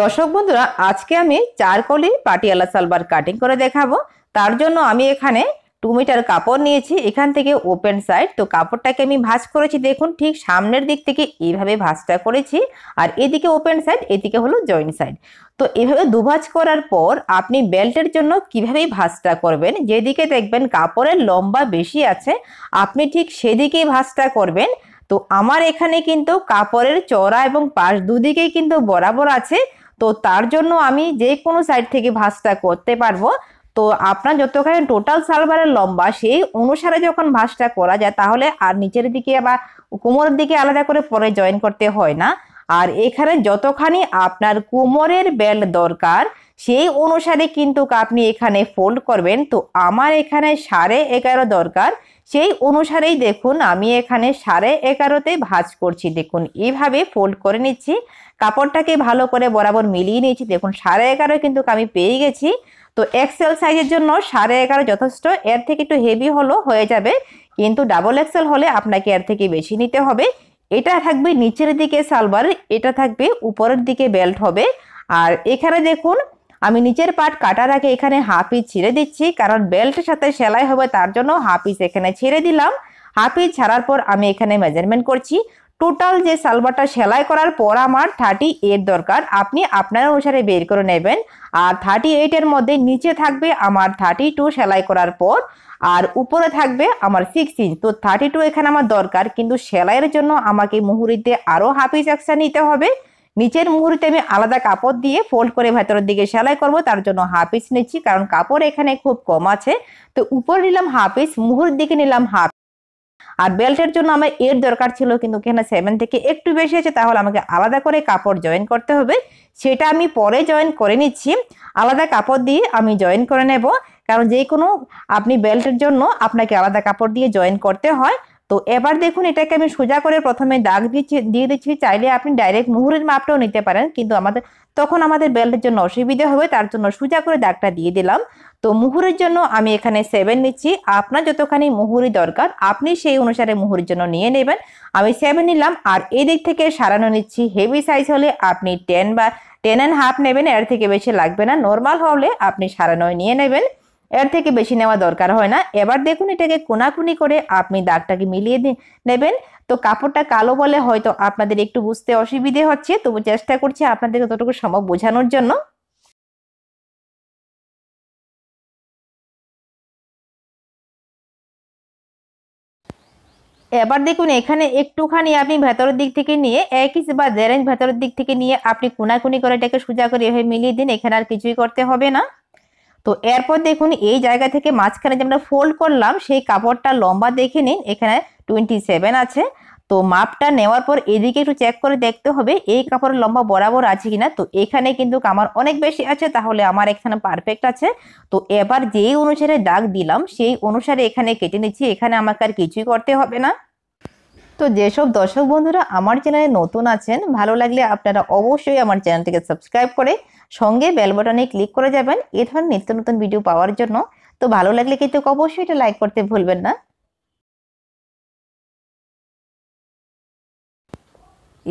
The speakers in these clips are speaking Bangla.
দর্শক বন্ধুরা আজকে আমি চার কলি পাটিয়ালা সালবার কাটিং করে দেখাবো তার জন্য আমি এখানে টু মিটার কাপড় নিয়েছি এখান থেকে ওপেন সাইড তো কাপড়টাকে আমি ভাঁজ করেছি দেখুন ঠিক সামনের দিক থেকে এইভাবে ভাঁজটা করেছি আর এদিকে ওপেন সাইড এদিকে হলো জয়েন্ট সাইড তো এভাবে দুভাজ করার পর আপনি বেল্টের জন্য কিভাবেই ভাঁজটা করবেন যেদিকে দেখবেন কাপড়ের লম্বা বেশি আছে আপনি ঠিক সেদিকেই ভাঁজটা করবেন তো আমার এখানে কিন্তু কাপড়ের চড়া এবং পাশ দুদিকেই কিন্তু বরাবর আছে তো তার জন্য আমি যে কোনো সাইড থেকে ভাঁজটা করতে পারবো তো আপনার যতখানি টোটাল সালবারের লম্বা সেই অনুসারে যখন ভাঁজটা করা যায় তাহলে আর নিচের দিকে বা কোমরের দিকে আলাদা করে পরে জয়েন করতে হয় না আর এখানে যতখানি আপনার কোমরের বেল্ট দরকার সেই অনুসারে কিন্তু আপনি এখানে ফোল্ড করবেন তো আমার এখানে সাড়ে এগারো দরকার সেই অনুসারেই দেখুন আমি এখানে সাড়ে এগারোতে ভাজ করছি দেখুন এইভাবে ফোল্ড করে নিচ্ছি কাপড়টাকে ভালো করে বরাবর মিলিয়ে নিয়েছি দেখুন সাড়ে এগারো কিন্তু আমি পেয়ে গেছি তো এক্সেল সাইজের জন্য সাড়ে এগারো যথেষ্ট এর থেকে একটু হেভি হলো হয়ে যাবে কিন্তু ডাবল এক্সেল হলে আপনাকে এর থেকে বেশি নিতে হবে এটা থাকবে নিচের দিকে সালবার এটা থাকবে উপরের দিকে বেল্ট হবে আর এখানে দেখুন আমি নিচের পাট কাটার আগে এখানে হাফ ছিঁড়ে দিচ্ছি কারণ বেল্টের সাথে সেলাই হবে তার জন্য হাফ এখানে ছেড়ে দিলাম হাফিজ ছাড়ার পর আমি এখানে মেজারমেন্ট করছি টোটাল যে সালভারটা সেলাই করার পর আমার থার্টি এইট দরকার আপনি আপনার অনুসারে বের করে নেবেন আর থার্টি এইটের মধ্যে নিচে থাকবে আমার থার্টি টু সেলাই করার পর আর উপরে থাকবে আমার সিক্স ইঞ্চ তো থার্টি টু এখানে আমার দরকার কিন্তু সেলাইয়ের জন্য আমাকে মুহুরিতে আরও হাফ ইঞ্চ নিতে হবে নিচের মুহূর্তে আমি আলাদা কাপড় দিয়ে ফোল্ড করে ভেতরের দিকে সেলাই করব তার জন্য হাফ পিস নিচ্ছি কারণ কাপড় এখানে খুব কম আছে তো উপর নিলাম হাফ পিস মুহুরের দিকে নিলাম হাফ আর বেল্টের জন্য আমার এর দরকার ছিল কিন্তু এখানে সেভেন থেকে একটু বেশি আছে তাহলে আমাকে আলাদা করে কাপড় জয়েন করতে হবে সেটা আমি পরে জয়েন করে নিচ্ছি আলাদা কাপড় দিয়ে আমি জয়েন করে নেব কারণ যে কোনো আপনি বেল্টের জন্য আপনাকে আলাদা কাপড় দিয়ে জয়েন করতে হয় তো এবার দেখুন এটাকে আমি সোজা করে প্রথমে দাগ দিচ্ছি দিয়ে দিচ্ছি চাইলে আপনি ডাইরেক্ট মুহুরের মাপটাও নিতে পারেন কিন্তু আমাদের তখন আমাদের বেল্টের জন্য অসুবিধা হবে তার জন্য সোজা করে দাগটা দিয়ে দিলাম তো মুহুরের জন্য আমি এখানে সেভেন নিচ্ছি আপনার যতখানি মুহুরি দরকার আপনি সেই অনুসারে মুহুরের জন্য নিয়ে নেবেন আমি সেভেন নিলাম আর এই দিক থেকে সারানো নিচ্ছি হেভি সাইজ হলে আপনি টেন বা টেন অ্যান্ড হাফ নেবেন এর থেকে বেশি লাগবে না নর্মাল হলে আপনি সারানোয় নিয়ে নেবেন এর থেকে বেশি নেওয়া দরকার হয় না এবার দেখুন এটাকে কোনাকুনি করে আপনি দাগটাকে মিলিয়ে নেবেন তো কাপড়টা কালো বলে হয়তো আপনাদের একটু বুঝতে অসুবিধে হচ্ছে তবু চেষ্টা করছি আপনাদের যতটুকু সম্ভব বোঝানোর জন্য এবার দেখুন এখানে একটুখানি আপনি ভেতরের দিক থেকে নিয়ে এক ইঞ্চ বা দেড় ইঞ্চ ভেতরের দিক থেকে নিয়ে আপনি কোনাকুনি করে এটাকে সোজা করে এভাবে মিলিয়ে দিন এখানে আর কিছুই করতে হবে না তো এরপর দেখুন এই জায়গা থেকে মাঝখানে যে আমরা ফোল্ড করলাম সেই কাপড়টা লম্বা দেখে নিন এখানে টোয়েন্টি সেভেন আছে তো মাপটা নেওয়ার পর এদিকে একটু চেক করে দেখতে হবে এই কাপড়ের লম্বা বরাবর আছে কিনা তো এখানে কিন্তু আমার অনেক বেশি আছে তাহলে আমার এখানে পারফেক্ট আছে তো এবার যেই অনুসারে দাগ দিলাম সেই অনুসারে এখানে কেটে নিচ্ছি এখানে আমাকে আর কিছুই করতে হবে না তো যেসব দর্শক বন্ধুরা আমার চ্যানেলে নতুন আছেন ভালো লাগলে আপনারা অবশ্যই আমার চ্যানেলটিকে সাবস্ক্রাইব করে সঙ্গে বেল বটনে ক্লিক করে যাবেন এ ধরনের নিত্য নতুন ভিডিও পাওয়ার জন্য তো ভালো লাগলে কিন্তু অবশ্যই এটা লাইক করতে ভুলবেন না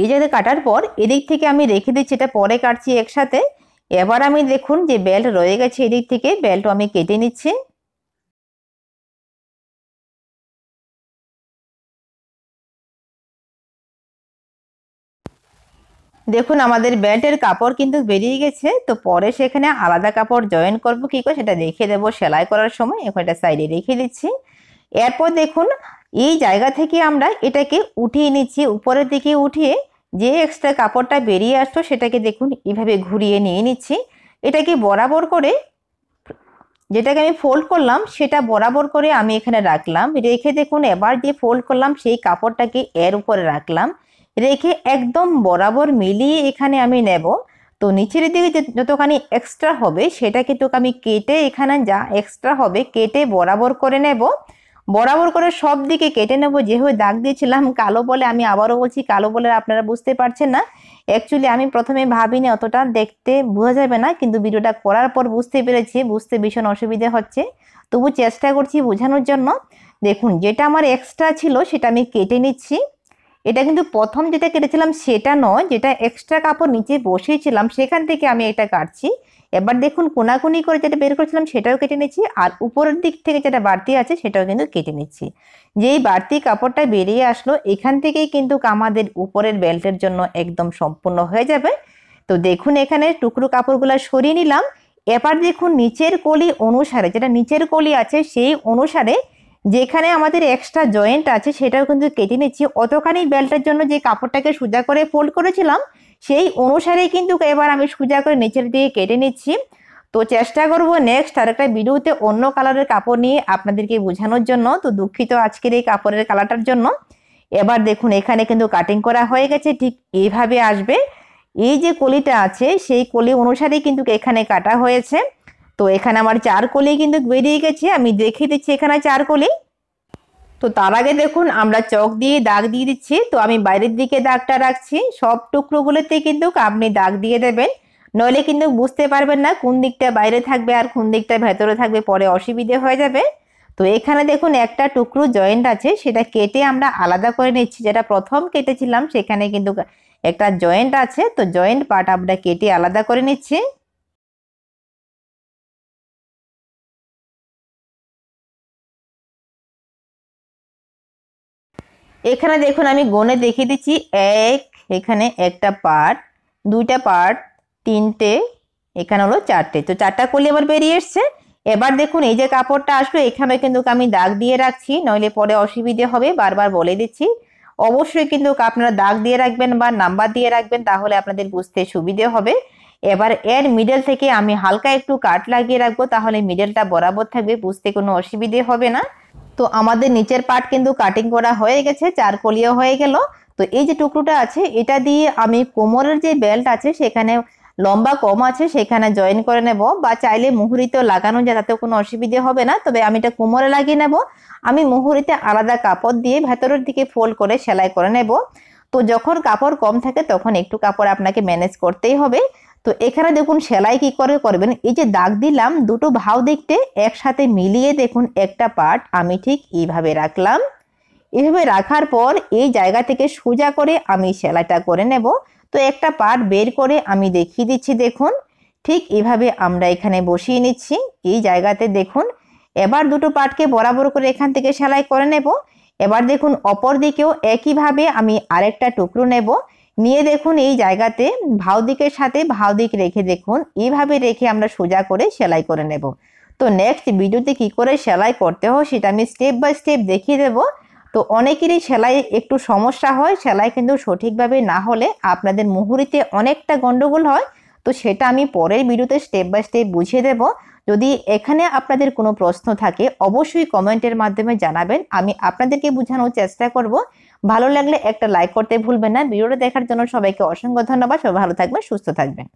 এই জায়গায় কাটার পর এদিক থেকে আমি রেখে দিচ্ছি এটা পরে কাটছি একসাথে এবার আমি দেখুন যে বেল্ট রয়ে গেছে এদিক থেকে বেল্ট আমি কেটে নিচ্ছি দেখুন আমাদের বেল্টের কাপড় কিন্তু বেরিয়ে গেছে তো পরে সেখানে আলাদা কাপড় জয়েন করব কি করে সেটা দেখে দেবো সেলাই করার সময় এখন এটা সাইডে রেখে দিচ্ছি এরপর দেখুন এই জায়গা থেকে আমরা এটাকে উঠিয়ে নিচ্ছি উপরের দিকে উঠিয়ে যে এক্সট্রা কাপড়টা বেরিয়ে আসতো সেটাকে দেখুন এভাবে ঘুরিয়ে নিয়ে নিচ্ছি এটাকে বরাবর করে যেটাকে আমি ফোল্ড করলাম সেটা বরাবর করে আমি এখানে রাখলাম রেখে দেখুন এবার দিয়ে ফোল্ড করলাম সেই কাপড়টাকে এর উপরে রাখলাম রেখে একদম বরাবর মিলিয়ে এখানে আমি নেব তো নিচের দিকে যতখানি এক্সট্রা হবে সেটা কিন্তু আমি কেটে এখানে যা এক্সট্রা হবে কেটে বরাবর করে নেব বরাবর করে সব দিকে কেটে নেব যেভাবে দাগ দিয়েছিলাম কালো বলে আমি আবারও বলছি কালো বলে আপনারা বুঝতে পারছেন না অ্যাকচুয়ালি আমি প্রথমে ভাবিনি অতটা দেখতে বোঝা যাবে না কিন্তু ভিডিওটা করার পর বুঝতে পেরেছি বুঝতে ভীষণ অসুবিধে হচ্ছে তবু চেষ্টা করছি বোঝানোর জন্য দেখুন যেটা আমার এক্সট্রা ছিল সেটা আমি কেটে নিচ্ছি এটা কিন্তু প্রথম যেটা কেটেছিলাম সেটা নয় যেটা এক্সট্রা কাপড় নিচে বসিয়েছিলাম সেখান থেকে আমি এটা কাটছি এবার দেখুন কোনাকুনি করে যেটা বের করেছিলাম সেটাও কেটে নিচ্ছি আর উপরের দিক থেকে যেটা বাড়তি আছে সেটাও কিন্তু কেটে নিচ্ছি যেই বাড়তি কাপড়টা বেরিয়ে আসলো এখান থেকেই কিন্তু আমাদের উপরের বেল্টের জন্য একদম সম্পূর্ণ হয়ে যাবে তো দেখুন এখানে টুকরো কাপড়গুলো সরিয়ে নিলাম এবার দেখুন নিচের কলি অনুসারে যেটা নিচের কলি আছে সেই অনুসারে যেখানে আমাদের এক্সট্রা জয়েন্ট আছে সেটাও কিন্তু কেটে নিচ্ছি অতখানি বেল্টের জন্য যে কাপড়টাকে সোজা করে ফোল্ড করেছিলাম সেই অনুসারে কিন্তু এবার আমি সোজা করে নিচের দিকে কেটে নিচ্ছি তো চেষ্টা করব নেক্সট আর একটা ভিডিওতে অন্য কালারের কাপড় নিয়ে আপনাদেরকে বোঝানোর জন্য তো দুঃখিত আজকের এই কাপড়ের কালারটার জন্য এবার দেখুন এখানে কিন্তু কাটিং করা হয়ে গেছে ঠিক এইভাবে আসবে এই যে কলিটা আছে সেই কলি অনুসারেই কিন্তু এখানে কাটা হয়েছে তো এখানে আমার চার কলেই কিন্তু বেরিয়ে গেছে আমি দেখে দিচ্ছি এখানে চার কলেই তো তার আগে দেখুন আমরা চক দিয়ে দাগ দিয়ে দিচ্ছি তো আমি বাইরের দিকে দাগটা রাখছি সব টুকরোগুলোতে কিন্তু আপনি দাগ দিয়ে দেবেন নইলে কিন্তু বুঝতে পারবেন না কোন দিকটা বাইরে থাকবে আর কোন দিকটা ভেতরে থাকবে পরে অসুবিধে হয়ে যাবে তো এখানে দেখুন একটা টুকরো জয়েন্ট আছে সেটা কেটে আমরা আলাদা করে নিচ্ছি যেটা প্রথম কেটেছিলাম সেখানে কিন্তু একটা জয়েন্ট আছে তো জয়েন্ট পার্ট আমরা কেটে আলাদা করে নিচ্ছি এখানে দেখুন আমি গনে দেখিয়ে দিচ্ছি এক এখানে একটা পার্ট দুইটা পার্ট তিনটে এখানে হলো চারটে তো চারটা করলে এবার বেরিয়ে এসছে এবার দেখুন এই যে কাপড়টা আসলো এখানে কিন্তু আমি দাগ দিয়ে রাখছি নইলে পরে অসুবিধে হবে বারবার বলে দিচ্ছি অবশ্যই কিন্তু আপনারা দাগ দিয়ে রাখবেন বা নাম্বার দিয়ে রাখবেন তাহলে আপনাদের বুঝতে সুবিধে হবে এবার এর মিডল থেকে আমি হালকা একটু কাট লাগিয়ে রাখবো তাহলে মিডেলটা বরাবর থাকবে বুঝতে কোনো অসুবিধে হবে না তো আমাদের নিচের পার্ট কিন্তু কাটিং করা হয়ে গেছে কলিও হয়ে গেল তো এই যে টুকরোটা আছে এটা দিয়ে আমি কোমরের যে বেল্ট আছে সেখানে লম্বা কম আছে সেখানে জয়েন করে নেব বা চাইলে মুহুরিতে লাগানো যায় তাতে কোনো অসুবিধে হবে না তবে আমি এটা কোমরে লাগিয়ে নেব আমি মুহুরিতে আলাদা কাপড় দিয়ে ভেতরের দিকে ফোল্ড করে সেলাই করে নেব তো যখন কাপড় কম থাকে তখন একটু কাপড় আপনাকে ম্যানেজ করতেই হবে তো এখানে দেখুন সেলাই কি করে করবেন এই যে দাগ দিলাম দুটো ভাও দেখতে একসাথে মিলিয়ে দেখুন একটা পার্ট আমি ঠিক এইভাবে রাখলাম এভাবে রাখার পর এই জায়গা থেকে সোজা করে আমি সেলাইটা করে নেব তো একটা পার্ট বের করে আমি দেখিয়ে দিচ্ছি দেখুন ঠিক এভাবে আমরা এখানে বসিয়ে নিচ্ছি এই জায়গাতে দেখুন এবার দুটো পার্টকে বরাবর করে এখান থেকে সেলাই করে নেব এবার দেখুন অপর দিকেও একইভাবে আমি আরেকটা টুকরো নেব নিয়ে দেখুন এই জায়গাতে ভাও দিকের সাথে ভাও দিক রেখে দেখুন এইভাবে রেখে আমরা সোজা করে সেলাই করে নেব তো নেক্সট ভিডিওতে কি করে সেলাই করতে হয় সেটা আমি স্টেপ বাই স্টেপ দেখিয়ে দেব তো অনেকেরই সেলাই একটু সমস্যা হয় সেলাই কিন্তু সঠিকভাবে না হলে আপনাদের মুহুরিতে অনেকটা গণ্ডগোল হয় তো সেটা আমি পরের ভিডিওতে স্টেপ বাই স্টেপ বুঝিয়ে দেব যদি এখানে আপনাদের কোনো প্রশ্ন থাকে অবশ্যই কমেন্টের মাধ্যমে জানাবেন আমি আপনাদেরকে বোঝানোর চেষ্টা করব ভালো লাগলে একটা লাইক করতে ভুলবেন না ভিডিওটা দেখার জন্য সবাইকে অসংখ্য ধন্যবাদ সবাই ভালো থাকবেন সুস্থ থাকবেন